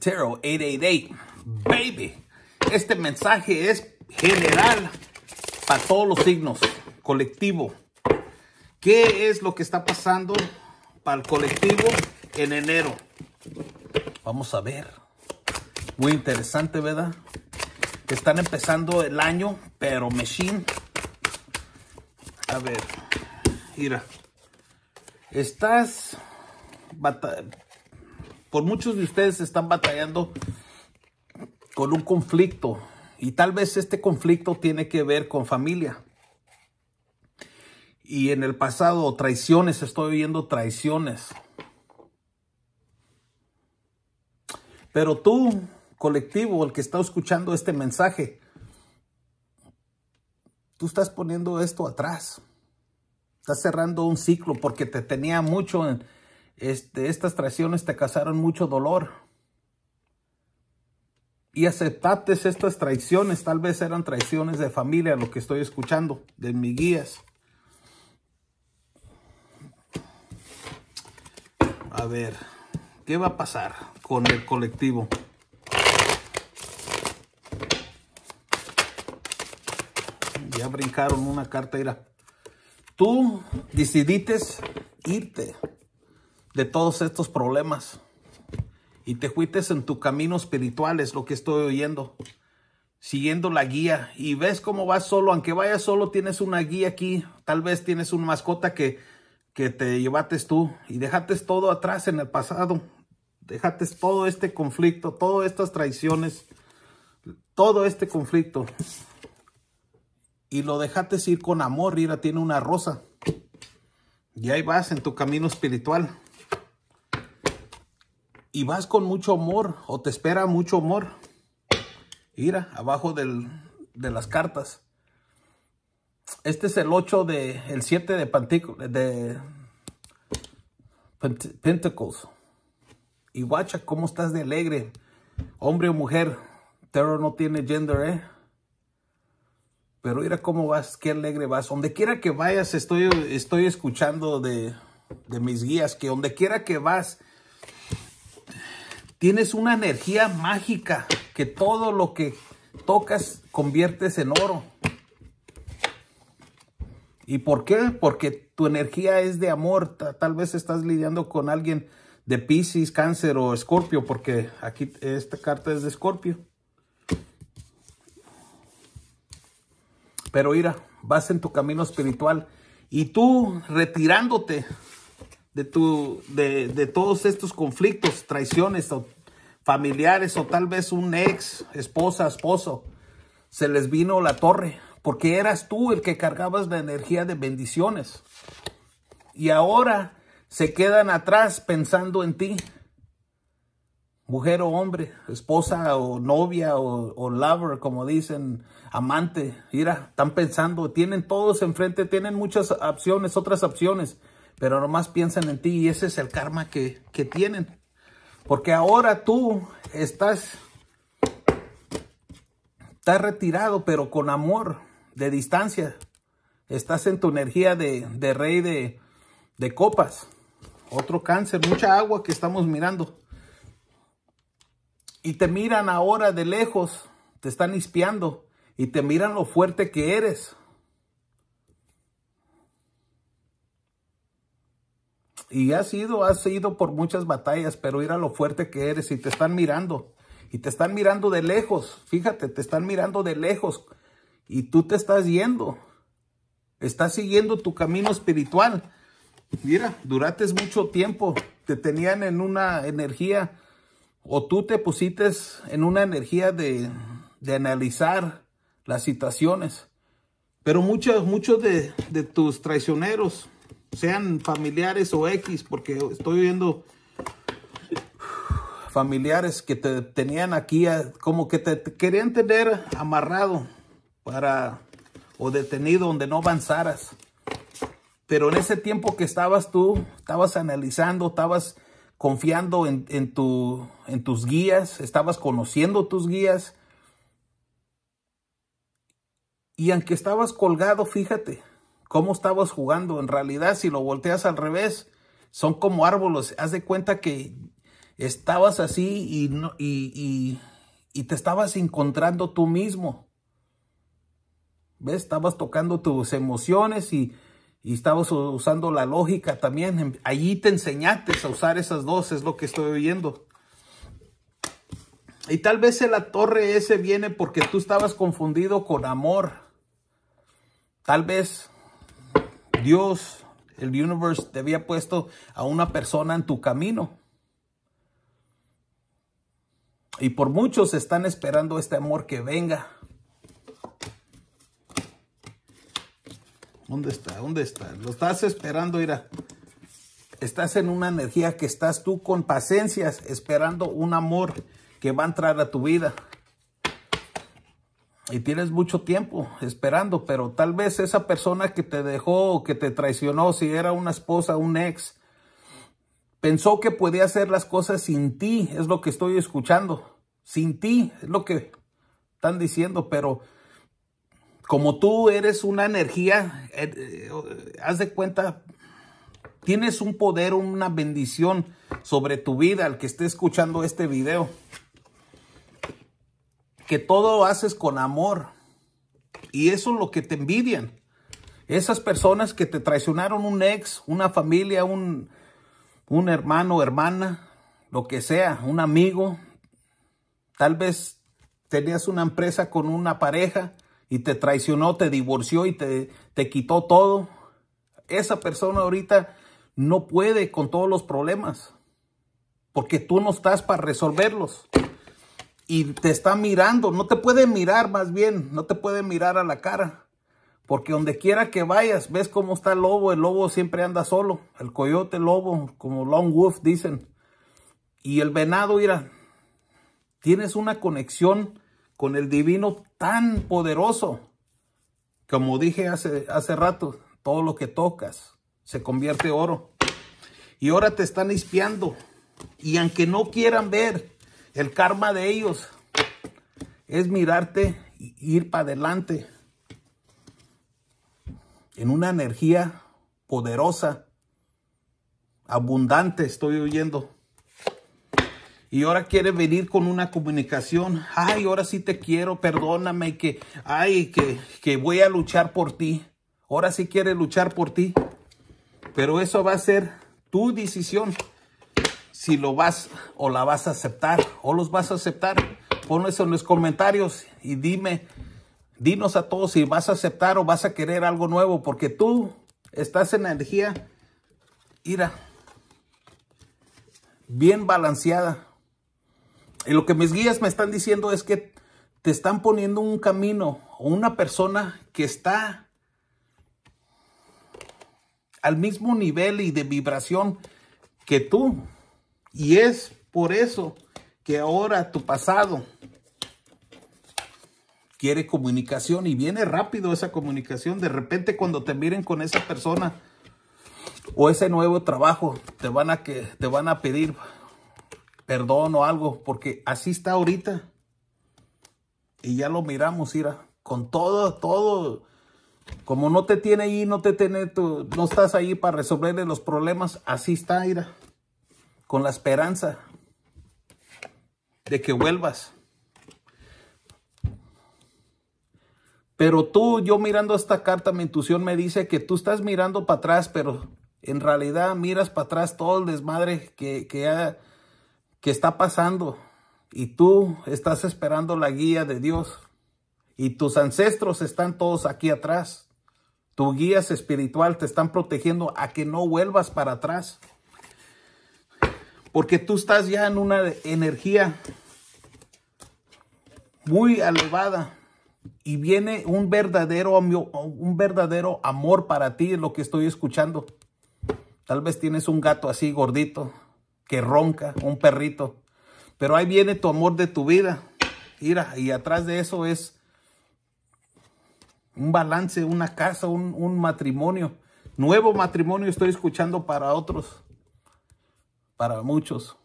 Tarot 888. Baby, este mensaje es general para todos los signos, colectivo. ¿Qué es lo que está pasando para el colectivo en enero? Vamos a ver. Muy interesante, ¿verdad? Están empezando el año, pero Machine. A ver, mira. Estás por muchos de ustedes están batallando con un conflicto y tal vez este conflicto tiene que ver con familia. Y en el pasado traiciones, estoy viendo traiciones. Pero tú, colectivo, el que está escuchando este mensaje, tú estás poniendo esto atrás. Estás cerrando un ciclo porque te tenía mucho en, este, estas traiciones te causaron mucho dolor. Y aceptaste estas traiciones, tal vez eran traiciones de familia, lo que estoy escuchando, de mis guías. A ver, ¿qué va a pasar con el colectivo? Ya brincaron una carta, Era Tú decidiste irte de todos estos problemas y te fuites en tu camino espiritual, es lo que estoy oyendo, siguiendo la guía y ves cómo vas solo, aunque vayas solo tienes una guía aquí, tal vez tienes una mascota que, que te llevates tú y dejates todo atrás en el pasado, dejates todo este conflicto, todas estas traiciones, todo este conflicto y lo dejates ir con amor, mira, tiene una rosa. Y ahí vas en tu camino espiritual y vas con mucho amor o te espera mucho amor. Mira, abajo de las cartas. Este es el 8 de, el 7 de, de Pentacles. Y guacha, cómo estás de alegre. Hombre o mujer, terror no tiene gender, ¿eh? Pero mira cómo vas, qué alegre vas. Donde quiera que vayas, estoy, estoy escuchando de, de mis guías que donde quiera que vas, tienes una energía mágica que todo lo que tocas conviertes en oro. ¿Y por qué? Porque tu energía es de amor. Tal vez estás lidiando con alguien de Pisces, Cáncer o Escorpio, porque aquí esta carta es de Escorpio. Pero ira, vas en tu camino espiritual y tú retirándote de, de, todos estos conflictos, traiciones o familiares o tal vez un ex, esposa, esposo, se les vino la torre porque eras tú el que cargabas la energía de bendiciones. Y ahora se quedan atrás pensando en ti. Mujer o hombre, esposa o novia o, o lover, como dicen, amante. Mira, están pensando, tienen todos enfrente, tienen muchas opciones, otras opciones pero nomás piensan en ti y ese es el karma que, tienen. Porque ahora tú estás, retirado, pero con amor, de distancia. Estás en tu energía de, rey de, de copas. Otro cáncer, mucha agua que estamos mirando. Y te miran ahora de lejos, te están espiando y te miran lo fuerte que eres. Y has ido, has ido por muchas batallas, pero mira lo fuerte que eres y te están mirando. Y te están mirando de lejos. Fíjate, te están mirando de lejos. Y tú te estás yendo. Estás siguiendo tu camino espiritual. Mira, durante mucho tiempo. Te tenían en una energía. O tú te pusiste en una energía de, analizar las situaciones. Pero muchos, muchos de, de tus traicioneros sean familiares o X, porque estoy viendo familiares que te tenían aquí, como que te, querían tener amarrado para o detenido donde no avanzaras. Pero en ese tiempo que estabas tú, estabas analizando, estabas confiando en, tu, en tus guías, estabas conociendo tus guías. Y aunque estabas colgado, fíjate, cómo estabas jugando. En realidad, si lo volteas al revés, son como árboles. Haz de cuenta que estabas así y, y, te estabas encontrando tú mismo. ¿Ves? Estabas tocando tus emociones y, estabas usando la lógica también. Em, Allí te enseñaste a usar esas dos, es lo que estoy oyendo. Y tal vez la torre ese viene porque tú estabas confundido con amor. Tal vez Dios, el universo, te había puesto a una persona en tu camino. Y por muchos están esperando este amor que venga. ¿Dónde está? ¿Dónde está? Lo estás esperando, mira. Estás en una energía que estás tú con paciencias esperando un amor que va a entrar a tu vida y tienes mucho tiempo esperando, pero tal vez esa persona que te dejó que te traicionó, si era una esposa, un ex, pensó que podía hacer las cosas sin ti, es lo que estoy escuchando. Sin ti, es lo que están diciendo, pero como tú eres una energía, eh, eh, haz de cuenta, tienes un poder, una bendición sobre tu vida al que esté escuchando este video que todo lo haces con amor. Y eso es lo que te envidian. Esas personas que te traicionaron un ex, una familia, un, hermano, hermana, lo que sea, un amigo. Tal vez tenías una empresa con una pareja y te traicionó, te divorció y te, te quitó todo. Esa persona ahorita no puede con todos los problemas porque tú no estás para resolverlos y te está mirando, no te puede mirar más bien, no te puede mirar a la cara. Porque donde quiera que vayas, ves cómo está el lobo, el lobo siempre anda solo, el coyote, lobo, como long wolf dicen. Y el venado, mira, tienes una conexión con el divino tan poderoso. Como dije hace, hace rato, todo lo que tocas se convierte en oro. Y ahora te están espiando. Y aunque no quieran ver, el karma de ellos es mirarte e ir para adelante en una energía poderosa, abundante, estoy oyendo. Y ahora quiere venir con una comunicación. Ay, ahora sí te quiero, perdóname que, ay, que, que voy a luchar por ti. Ahora sí quiere luchar por ti. Pero eso va a ser tu decisión si lo vas o la vas a aceptar o los vas a aceptar. Pon eso en los comentarios y dime, dinos a todos si vas a aceptar o vas a querer algo nuevo porque tú estás en energía, ira, bien balanceada. Y lo que mis guías me están diciendo es que te están poniendo un camino o una persona que está al mismo nivel y de vibración que tú. Y es por eso que ahora tu pasado quiere comunicación y viene rápido esa comunicación. De repente cuando te miren con esa persona o ese nuevo trabajo, te van a, que, te van a pedir perdón o algo, porque así está ahorita. Y ya lo miramos, Ira, con todo, todo. Como no te tiene ahí, no te tiene, tú, no estás ahí para resolverle los problemas, así está, Ira con la esperanza de que vuelvas. Pero tú, yo mirando esta carta, mi intuición me dice que tú estás mirando para atrás, pero en realidad miras para atrás todo el desmadre que, que, está pasando. Y tú estás esperando la guía de Dios. Y tus ancestros están todos aquí atrás. Tu guías espiritual te están protegiendo a que no vuelvas para atrás. Porque tú estás ya en una energía muy elevada y viene un verdadero, un verdadero amor para ti, lo que estoy escuchando. Tal vez tienes un gato así gordito que ronca, un perrito, pero ahí viene tu amor de tu vida. Mira, y atrás de eso es un balance, una casa, un matrimonio. Nuevo matrimonio estoy escuchando para otros para muchos.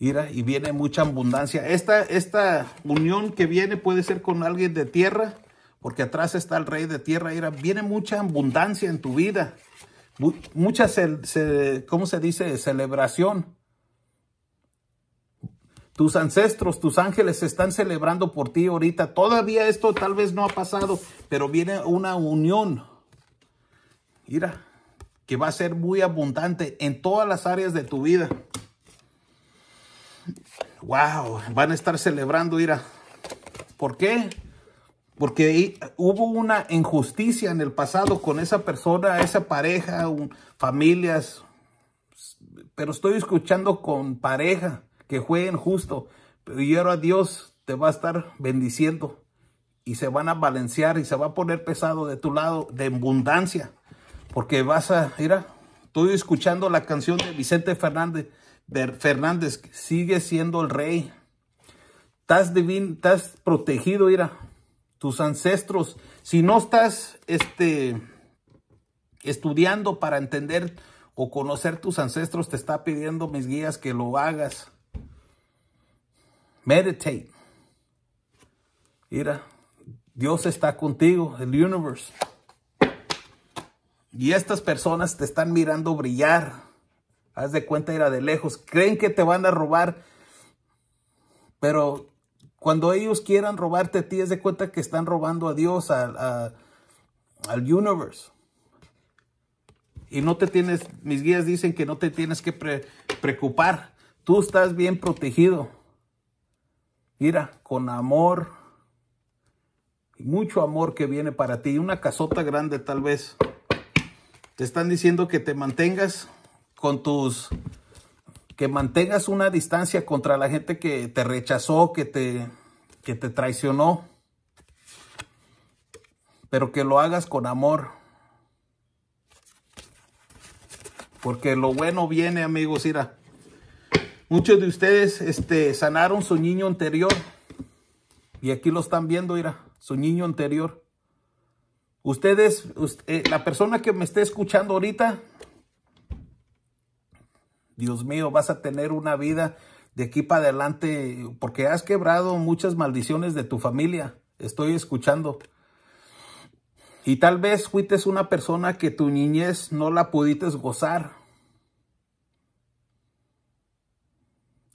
Mira, y viene mucha abundancia. Esta, esta unión que viene puede ser con alguien de tierra, porque atrás está el rey de tierra. Mira, viene mucha abundancia en tu vida. Mucha, ¿cómo se dice? Celebración. Tus ancestros, tus ángeles están celebrando por ti ahorita. Todavía esto tal vez no ha pasado, pero viene una unión. Mira que va a ser muy abundante en todas las áreas de tu vida. Wow, van a estar celebrando, ira. ¿Por qué? Porque hubo una injusticia en el pasado con esa persona, esa pareja, familias. Pero estoy escuchando con pareja que jueguen justo. Pero yo a Dios te va a estar bendiciendo. Y se van a balancear y se va a poner pesado de tu lado de abundancia. Porque vas a, mira, estoy escuchando la canción de Vicente Fernández, Fernández, sigue siendo el rey. Estás estás protegido, mira. Tus ancestros, si no estás este, estudiando para entender o conocer tus ancestros, te está pidiendo mis guías que lo hagas. Meditate. Mira, Dios está contigo, el universo. Y estas personas te están mirando brillar. Haz de cuenta a de lejos. Creen que te van a robar. Pero cuando ellos quieran robarte a ti, haz de cuenta que están robando a Dios, al universe. Y no te tienes, mis guías dicen que no te tienes que preocupar. Tú estás bien protegido. Mira, con amor. y Mucho amor que viene para ti. Una casota grande tal vez. Te están diciendo que te mantengas con tus... Que mantengas una distancia contra la gente que te rechazó, que te, que te traicionó. Pero que lo hagas con amor. Porque lo bueno viene, amigos, mira. Muchos de ustedes este, sanaron su niño anterior. Y aquí lo están viendo, mira, su niño anterior. Ustedes, eh, la persona que me esté escuchando ahorita, Dios mío, vas a tener una vida de aquí para adelante porque has quebrado muchas maldiciones de tu familia. Estoy escuchando. Y tal vez fuiste una persona que tu niñez no la pudiste gozar.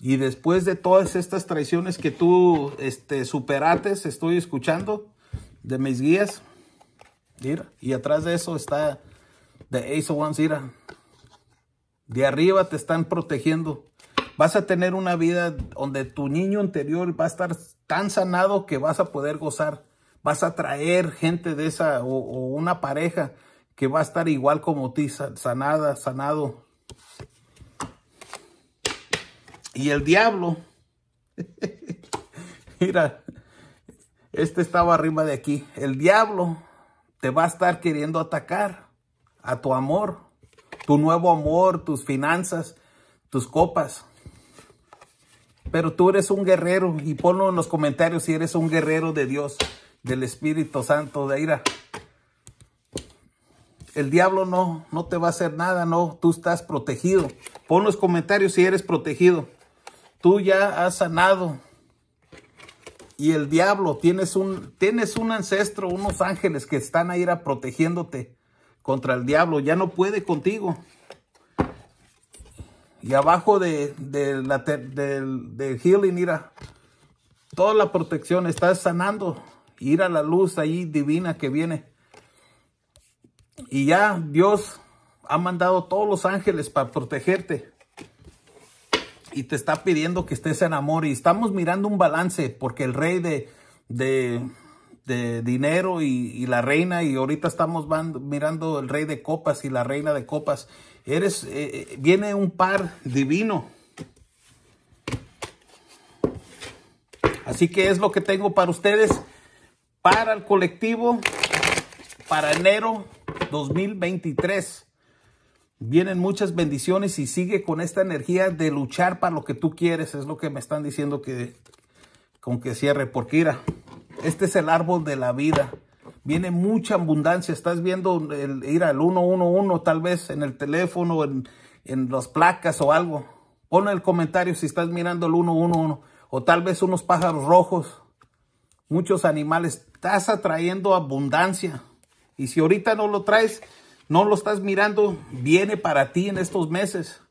Y después de todas estas traiciones que tú este, superates, estoy escuchando de mis guías, Mira, y atrás de eso está The Ace of Wands, mira. De arriba te están protegiendo. Vas a tener una vida donde tu niño interior va a estar tan sanado que vas a poder gozar. Vas a traer gente de esa o, o una pareja que va a estar igual como ti, sanada, sanado. Y el diablo, mira, este estaba arriba de aquí. El diablo te va a estar queriendo atacar a tu amor, tu nuevo amor, tus finanzas, tus copas. Pero tú eres un guerrero y ponlo en los comentarios si eres un guerrero de Dios, del Espíritu Santo, de ira. El diablo no, no te va a hacer nada, no, tú estás protegido. Pon los comentarios si eres protegido. Tú ya has sanado, y el diablo. Tienes un, tienes un ancestro, unos ángeles que están ahí protegiéndote contra el diablo. Ya no puede contigo. Y abajo de, de la, del de healing, mira, toda la protección, está sanando. Ir a la luz ahí divina que viene. Y ya Dios ha mandado todos los ángeles para protegerte y te está pidiendo que estés en amor y estamos mirando un balance porque el rey de, de, dinero y, la reina y ahorita estamos van, mirando el rey de copas y la reina de copas. Eres, eh, eh, viene un par divino. Así que es lo que tengo para ustedes, para el colectivo, para enero 2023. Vienen muchas bendiciones y sigue con esta energía de luchar para lo que tú quieres. Es lo que me están diciendo que con que cierre. Porque mira, este es el árbol de la vida. Viene mucha abundancia. Estás viendo el, ir al 111 tal vez en el teléfono, en, en las placas o algo. Pon el comentario si estás mirando el 111 o tal vez unos pájaros rojos. Muchos animales. Estás atrayendo abundancia. Y si ahorita no lo traes, no lo estás mirando, viene para ti en estos meses.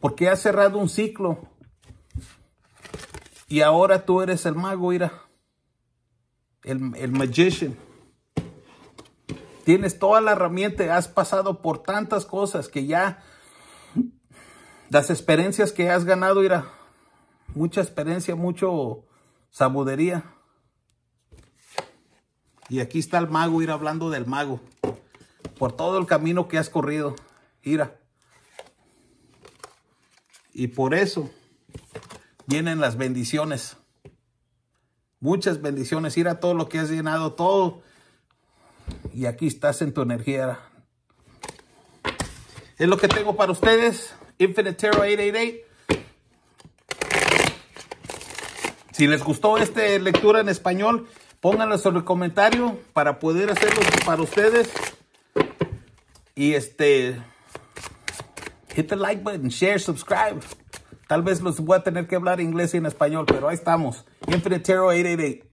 Porque has cerrado un ciclo. Y ahora tú eres el mago, mira. El, magician. Tienes toda la herramienta, has pasado por tantas cosas que ya las experiencias que has ganado, mira, mucha experiencia, mucho sabudería. Y aquí está el mago, ira, hablando del mago por todo el camino que has corrido. ira Y por eso vienen las bendiciones. Muchas bendiciones. ira todo lo que has llenado, todo. Y aquí estás en tu energía. Es lo que tengo para ustedes. Infinite Tarot 888. Si les gustó esta lectura en español, pónganlo en el comentario para poder hacerlo para ustedes. Y este, hit the like button, share, subscribe. Tal vez los voy a tener que hablar inglés y en español, pero ahí estamos. Infinite Tarot 888.